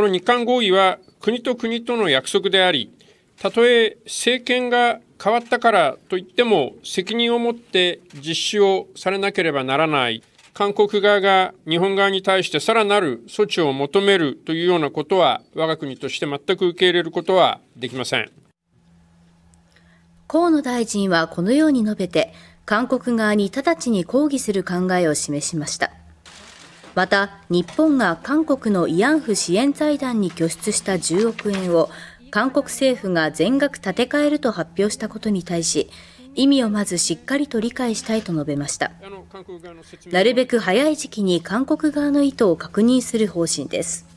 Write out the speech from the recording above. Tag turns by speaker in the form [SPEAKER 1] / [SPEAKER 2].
[SPEAKER 1] この日韓合意は国と国との約束であり、たとえ政権が変わったからといっても責任を持って実施をされなければならない、韓国側が日本側に対してさらなる措置を求めるというようなことは、我が国として全く受け入れることはできません。
[SPEAKER 2] 河野大臣はこのように述べて、韓国側に直ちに抗議する考えを示しました。また日本が韓国の慰安婦支援財団に拠出した10億円を韓国政府が全額立て替えると発表したことに対し意味をまずしっかりと理解したいと述べましたなるべく早い時期に韓国側の意図を確認する方針です